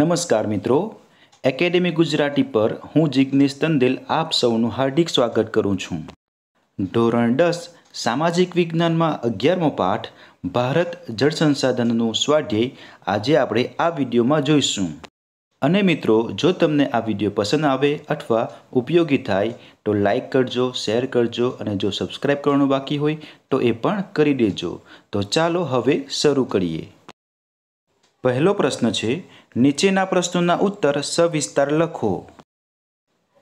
નમસ્કાર મિત્રો એકેડેમી ગુજરાતી પર હું જિજ્ઞેશ તંદેલ આપ સૌનું હાર્દિક સ્વાગત કરું છું ધોરણ દસ સામાજિક વિજ્ઞાનમાં અગિયારમો પાઠ ભારત જળ સંસાધનનું સ્વાધ્યાય આજે આપણે આ વિડીયોમાં જોઈશું અને મિત્રો જો તમને આ વિડીયો પસંદ આવે અથવા ઉપયોગી થાય તો લાઇક કરજો શેર કરજો અને જો સબસ્ક્રાઈબ કરવાનું બાકી હોય તો એ પણ કરી દેજો તો ચાલો હવે શરૂ કરીએ પહેલો પ્રશ્ન છે નીચેના પ્રશ્નોના ઉત્તર સવિસ્તાર લખો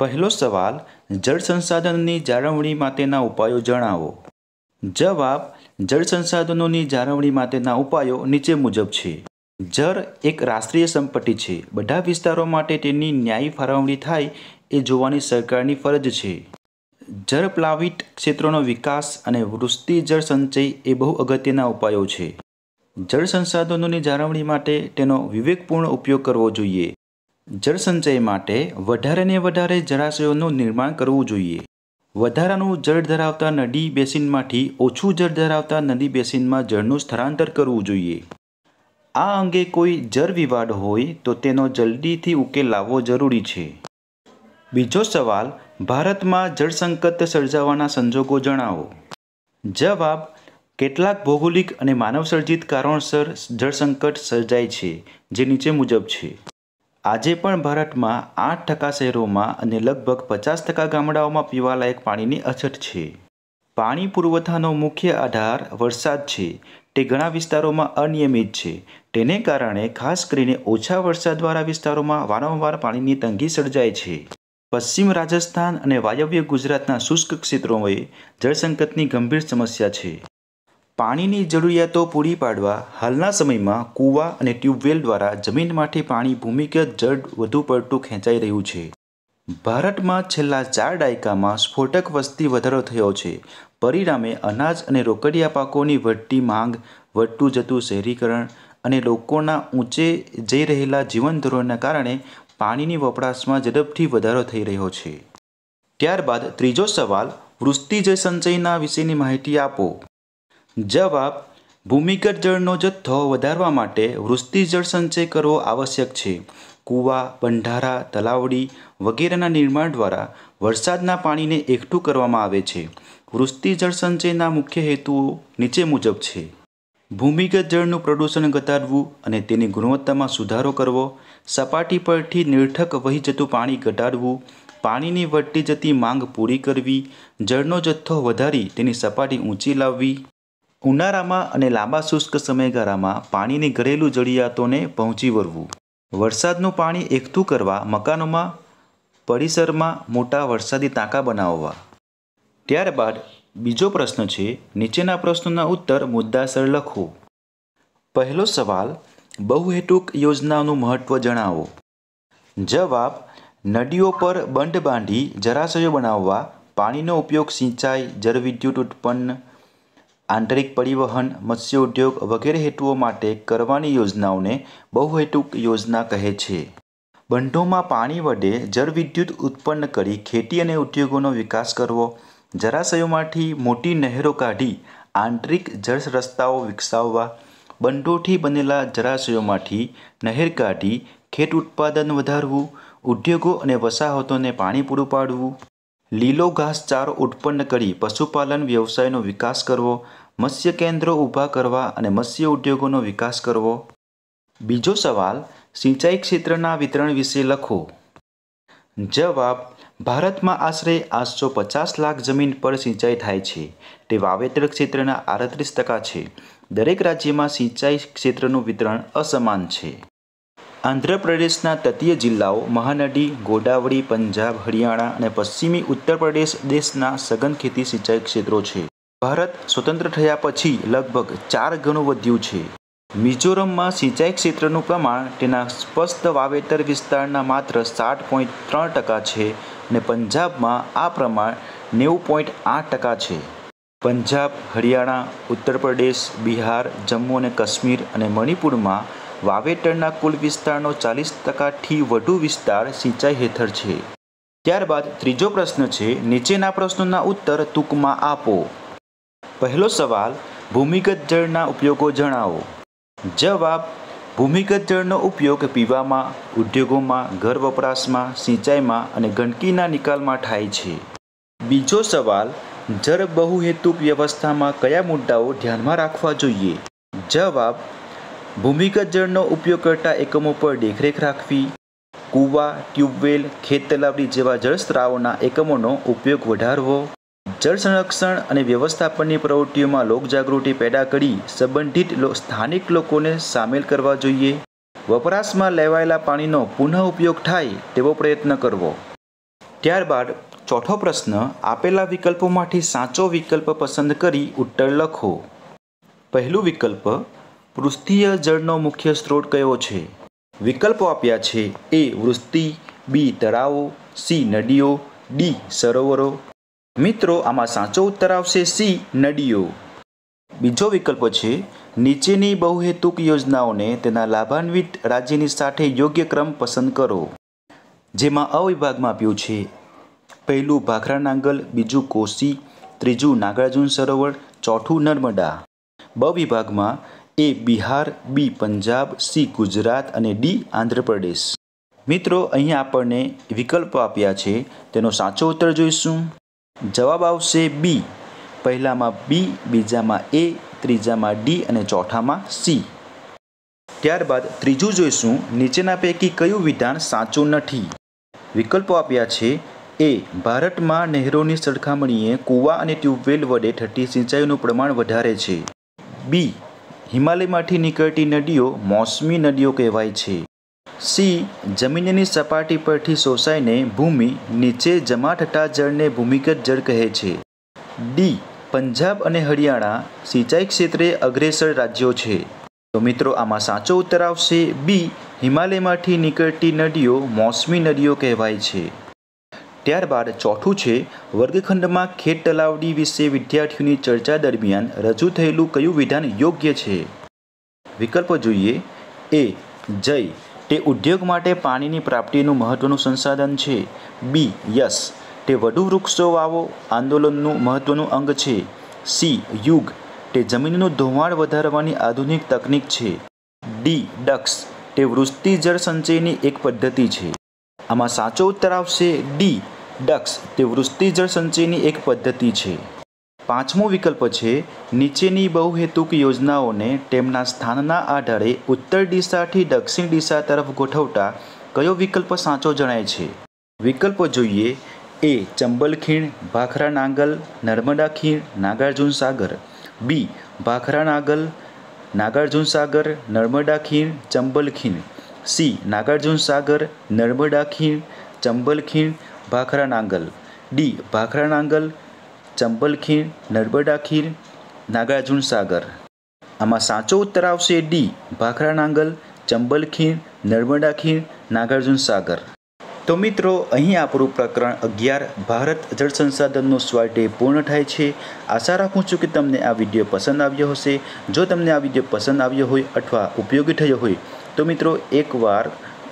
પહેલો સવાલ જળ સંસાધનની જાળવણી માટેના ઉપાયો જણાવો જવાબ જળ સંસાધનોની જાળવણી માટેના ઉપાયો નીચે મુજબ છે જળ એક રાષ્ટ્રીય સંપત્તિ છે બધા વિસ્તારો માટે તેની ન્યાયી ફાળવણી થાય એ જોવાની સરકારની ફરજ છે જળ પ્લાવિત ક્ષેત્રોનો વિકાસ અને વૃષ્ટિ જળ સંચય એ બહુ અગત્યના ઉપાયો છે જળ સંસાધનોની જાળવણી માટે તેનો વિવેકપૂર્ણ ઉપયોગ કરવો જોઈએ જળસંચય માટે વધારે ને વધારે જળાશયોનું નિર્માણ કરવું જોઈએ વધારાનું જળ ધરાવતા નદી બેસિનમાંથી ઓછું જળ ધરાવતા નદી બેસિનમાં જળનું સ્થળાંતર કરવું જોઈએ આ અંગે કોઈ જળ વિવાદ હોય તો તેનો જલ્દીથી ઉકેલ લાવવો જરૂરી છે બીજો સવાલ ભારતમાં જળ સંકટ સર્જાવાના સંજોગો જણાવો જવાબ કેટલાક ભૌગોલિક અને માનવસર્જિત કારણોસર જળસંકટ સર્જાય છે જે નીચે મુજબ છે આજે પણ ભારતમાં આઠ ટકા શહેરોમાં અને લગભગ પચાસ ટકા ગામડાઓમાં પીવાલાયક પાણીની અછત છે પાણી પુરવઠાનો મુખ્ય આધાર વરસાદ છે તે ઘણા વિસ્તારોમાં અનિયમિત છે તેને કારણે ખાસ કરીને ઓછા વરસાદવાળા વિસ્તારોમાં વારંવાર પાણીની તંગી સર્જાય છે પશ્ચિમ રાજસ્થાન અને વાયવ્ય ગુજરાતના શુષ્ક ક્ષેત્રોએ જળસંકટની ગંભીર સમસ્યા છે પાણીની જરૂરિયાતો પૂરી પાડવા હાલના સમયમાં કૂવા અને ટ્યુબવેલ દ્વારા જમીનમાંથી પાણી ભૂમિગત જળ વધુ પડતું ખેંચાઈ રહ્યું છે ભારતમાં છેલ્લા ચાર દાયકામાં સ્ફોટક વસ્તી વધારો થયો છે પરિણામે અનાજ અને રોકડિયા પાકોની વધતી માંગ વધતું જતું શહેરીકરણ અને લોકોના ઊંચે જઈ રહેલા જીવનધોરણના કારણે પાણીની વપરાશમાં ઝડપથી વધારો થઈ રહ્યો છે ત્યારબાદ ત્રીજો સવાલ વૃષ્ટિ જય સંચયના વિશેની માહિતી આપો જવાબ ભૂમિગત જળનો જથ્થો વધારવા માટે વૃષ્ટિ જળ સંચય કરવો આવશ્યક છે કૂવા બંધારા તલાવડી વગેરેના નિર્માણ દ્વારા વરસાદના પાણીને એકઠું કરવામાં આવે છે વૃષ્ટિ જળ સંચયના મુખ્ય હેતુઓ નીચે મુજબ છે ભૂમિગત જળનું પ્રદૂષણ ઘટાડવું અને તેની ગુણવત્તામાં સુધારો કરવો સપાટી પરથી નિર્ઠક વહી જતું પાણી ઘટાડવું પાણીની વધતી જતી માંગ પૂરી કરવી જળનો જથ્થો વધારી તેની સપાટી ઊંચી લાવવી ઉનાળામાં અને લાંબા શુષ્ક સમયગાળામાં પાણીની ઘરેલું જરૂરિયાતોને પહોંચી વળવું વરસાદનું પાણી એકઠું કરવા મકાનોમાં પરિસરમાં મોટા વરસાદી ટાંકા બનાવવા ત્યારબાદ બીજો પ્રશ્ન છે નીચેના પ્રશ્નોના ઉત્તર મુદ્દાસર લખો પહેલો સવાલ બહુહેતુક યોજનાનું મહત્ત્વ જણાવો જવાબ નદીઓ પર બંધ બાંધી જરાશયો બનાવવા પાણીનો ઉપયોગ સિંચાઈ જળવિદ્યુત ઉત્પન્ન આંતરિક પરિવહન મત્સ્ય ઉદ્યોગ વગેરે હેતુઓ માટે કરવાની યોજનાઓને બહુહેતુક યોજના કહે છે બંધોમાં પાણી વડે જળવિદ્યુત ઉત્પન્ન કરી ખેતી અને ઉદ્યોગોનો વિકાસ કરવો જળાશયોમાંથી મોટી નહેરો કાઢી આંતરિક જળ રસ્તાઓ વિકસાવવા બંધોથી બનેલા જળાશયોમાંથી નહેર કાઢી ખેત ઉત્પાદન વધારવું ઉદ્યોગો અને વસાહતોને પાણી પૂરું પાડવું લીલો ઘાસચારો ઉત્પન્ન કરી પશુપાલન વ્યવસાયનો વિકાસ કરવો મત્સ્ય કેન્દ્રો ઊભા કરવા અને મત્સ્ય ઉદ્યોગોનો વિકાસ કરવો બીજો સવાલ સિંચાઈ ક્ષેત્રના વિતરણ વિશે લખો જવાબ ભારતમાં આશરે આઠસો પચાસ લાખ જમીન પર સિંચાઈ થાય છે તે વાવેતર ક્ષેત્રના આડત્રીસ ટકા છે દરેક રાજ્યમાં સિંચાઈ ક્ષેત્રનું વિતરણ અસમાન છે આંધ્રપ્રદેશના તટીય જિલ્લાઓ મહાનદી ગોદાવરી પંજાબ હરિયાણા અને પશ્ચિમી ઉત્તર પ્રદેશ દેશના સઘન ખેતી સિંચાઈ ક્ષેત્રો છે ભારત સ્વતંત્ર થયા પછી લગભગ ચાર ગણું વધ્યું છે મિઝોરમમાં સિંચાઈ ક્ષેત્રનું પ્રમાણ તેના સ્પષ્ટ વાવેતર વિસ્તારના માત્ર સાત પોઈન્ટ ત્રણ ટકા છે અને પંજાબમાં આ પ્રમાણ નેવું પોઈન્ટ આઠ ટકા છે પંજાબ હરિયાણા ઉત્તર પ્રદેશ બિહાર જમ્મુ અને કાશ્મીર અને મણિપુરમાં વાવેતરના કુલ વિસ્તારનો ચાલીસ ટકાથી વધુ વિસ્તાર સિંચાઈ હેઠળ છે ત્યારબાદ ત્રીજો પ્રશ્ન છે નીચેના પ્રશ્નોના ઉત્તર ટૂંકમાં આપો પહેલો સવાલ ભૂમિગત જળના ઉપયોગો જણાવો જવાબ ભૂમિગત જળનો ઉપયોગ પીવામાં ઉદ્યોગોમાં ઘર વપરાશમાં સિંચાઈમાં અને ગંદકીના નિકાલમાં થાય છે બીજો સવાલ જળ બહુહેતુક વ્યવસ્થામાં કયા મુદ્દાઓ ધ્યાનમાં રાખવા જોઈએ જવાબ ભૂમિગત જળનો ઉપયોગ કરતા એકમો પર દેખરેખ રાખવી કૂવા ટ્યુબવેલ ખેત તલાવડી જેવા જળસ્ત્રાવોના એકમોનો ઉપયોગ વધારવો જળ સંરક્ષણ અને વ્યવસ્થાપનની પ્રવૃત્તિઓમાં લોકજાગૃતિ પેદા કરી સંબંધિત સ્થાનિક લોકોને સામેલ કરવા જોઈએ વપરાશમાં લેવાયેલા પાણીનો પુનઃ ઉપયોગ થાય તેવો પ્રયત્ન કરવો ત્યારબાદ ચોથો પ્રશ્ન આપેલા વિકલ્પોમાંથી સાચો વિકલ્પ પસંદ કરી ઉત્તર લખો પહેલું વિકલ્પ પૃષ્ઠીય જળનો મુખ્ય સ્ત્રોત કયો છે વિકલ્પો આપ્યા છે એ વૃષ્ટિ બી તળાવો સી નદીઓ ડી સરોવરો મિત્રો આમાં સાચો ઉત્તર આવશે સી નડીઓ બીજો વિકલ્પ છે નીચેની બહુહેતુક યોજનાઓને તેના લાભાન્વિત રાજ્યની સાથે યોગ્ય ક્રમ પસંદ કરો જેમાં અવિભાગમાં આપ્યું છે પહેલું ભાખરા નાંગલ બીજું કોસી ત્રીજું નાગાર્જુન સરોવર ચોથું નર્મદા બ વિભાગમાં A Bihar B Punjab C Gujarat અને ડી આંધ્રપ્રદેશ મિત્રો અહીં આપણને વિકલ્પો આપ્યા છે તેનો સાચો ઉત્તર જોઈશું જવાબ આવશે બી પહેલામાં બી બીજામાં એ ત્રીજામાં ડી અને ચોથામાં સી ત્યારબાદ ત્રીજું જોઈશું નીચેના પૈકી કયું વિધાન સાચું નથી વિકલ્પો આપ્યા છે એ ભારતમાં નહેરોની સરખામણીએ કૂવા અને ટ્યુબવેલ વડે થતી સિંચાઈનું પ્રમાણ વધારે છે બી હિમાલયમાંથી નીકળતી નદીઓ મોસમી નદીઓ કહેવાય છે સી જમીનની સપાટી પરથી શોષાઈને ભૂમિ નીચે જમા થતા જળને ભૂમિગત જળ કહે છે ડી પંજાબ અને હરિયાણા સિંચાઈ ક્ષેત્રે અગ્રેસર રાજ્યો છે તો મિત્રો આમાં સાચો ઉત્તર આવશે બી હિમાલયમાંથી નીકળતી નદીઓ મોસમી નદીઓ કહેવાય છે ત્યારબાદ ચોથું છે વર્ગખંડમાં ખેત તલાવડી વિશે વિદ્યાર્થીઓની ચર્ચા દરમિયાન રજૂ થયેલું કયું વિધાન યોગ્ય છે વિકલ્પો જોઈએ એ જય તે ઉદ્યોગ માટે પાણીની પ્રાપ્તિનું મહત્ત્વનું સંસાધન છે બી યસ તે વધુ વૃક્ષો વાવો આંદોલનનું મહત્ત્વનું અંગ છે સી યુગ તે જમીનનું ધોવાણ વધારવાની આધુનિક તકનીક છે ડી ડક્સ તે વૃષ્ટિ જળ સંચયની એક પદ્ધતિ છે આમાં સાચો ઉત્તર આવશે ડી ડક્સ તે વૃષ્ટિ જળ સંચયની એક પદ્ધતિ છે પાંચમો વિકલ્પ છે નીચેની બહુહેતુક યોજનાઓને તેમના સ્થાનના આધારે ઉત્તર દિશાથી દક્ષિણ દિશા તરફ ગોઠવતા કયો વિકલ્પ સાચો જણાય છે વિકલ્પ જોઈએ એ ચંબલ ખીણ ભાખરા નાંગલ નર્મદા ખીણ નાગાર્જુન સાગર બી ભાખરા નાગલ નાગાર્જુન સાગર નર્મદા ખીણ ચંબલ ખીણ સી નાગાર્જુન સાગર નર્મદા ખીણ ચંબલ ખીણ ભાખરા નાંગલ ડી ભાખરા નાંગલ ચંબલ ખીણ નર્મદા ખીણ નાગાર્જુન સાગર આમાં સાચો ઉત્તર આવશે ડી ભાખરા નાંગલ ચંબલ ખીણ નર્મદા ખીણ નાગાર્જુન સાગર તો મિત્રો અહીં આપણું પ્રકરણ અગિયાર ભારત જળ સંસાધનનો સ્વાધ્યાય પૂર્ણ થાય છે આશા રાખું છું કે તમને આ વિડીયો પસંદ આવ્યો હશે જો તમને આ વિડીયો પસંદ આવ્યો હોય અથવા ઉપયોગી થયો હોય તો મિત્રો એકવાર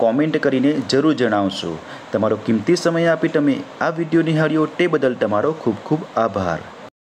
કોમેન્ટ કરીને જરૂર જણાવશો તમારો કિંમતી સમય આપી તમે આ વિડીયો નિહાળ્યો તે બદલ તમારો ખૂબ ખૂબ આભાર